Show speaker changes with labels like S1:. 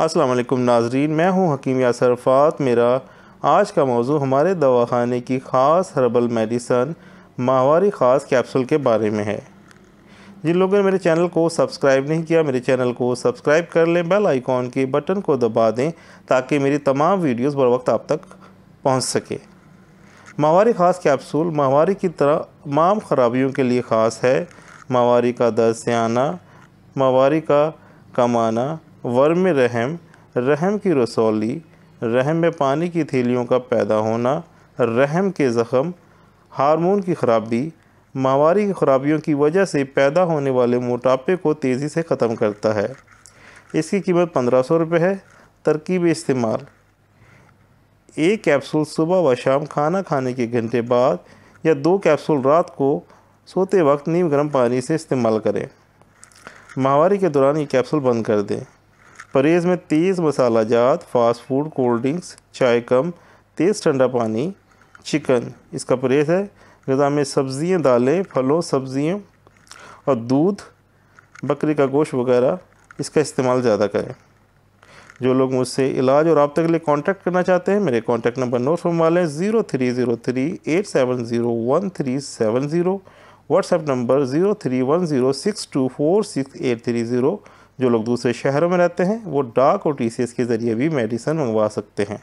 S1: अस्सलाम वालेकुम नाजरीन मैं हूं हकीम यासर फात मेरा आज का मौजू हमारे दवाखाने की ख़ास हर्बल मेडिसन माहवारी ख़ास कैप्सूल के बारे में है जिन लोगों ने मेरे चैनल को सब्सक्राइब नहीं किया मेरे चैनल को सब्सक्राइब कर लें बेल आइकॉन के बटन को दबा दें ताकि मेरी तमाम वीडियोस बर वक्त आप तक पहुंच सके माहवारी ख़ास कैप्सूल माहवारी की तरह तमाम खराबियों के लिए ख़ास है माहवारी का दर्द से आना माहवारी का कम आना वर्म रहम रहम की रसौली रहम में पानी की थैलियों का पैदा होना रहम के ज़ख़म हार्मोन की खराबी माहवारी की खराबियों की वजह से पैदा होने वाले मोटापे को तेज़ी से ख़त्म करता है इसकी कीमत पंद्रह सौ रुपये है तरकीब इस्तेमाल एक कैप्सूल सुबह व शाम खाना खाने के घंटे बाद या दो कैप्सूल रात को सोते वक्त नीम गर्म पानी से इस्तेमाल करें माहवारी के दौरान ये कैप्सूल बंद कर दें परहेज़ में तेज़ मसाला जात फास्ट फूड कोल्ड ड्रिंक्स चाय कम तेज़ ठंडा पानी चिकन इसका परहेज़ है गज़ा में सब्ज़ियाँ दालें फलों सब्ज़ियों और दूध बकरी का गोश्त वगैरह इसका इस्तेमाल ज़्यादा करें जो लोग मुझसे इलाज और रबते के लिए कांटेक्ट करना चाहते हैं मेरे कांटेक्ट नंबर नोट फरमा लें zero three zero three eight seven zero one three seven zero WhatsApp number zero three one zero six two four six eight three zero जो लोग दूसरे शहरों में रहते हैं वो डाक और टी के ज़रिए भी मेडिसन मंगवा सकते हैं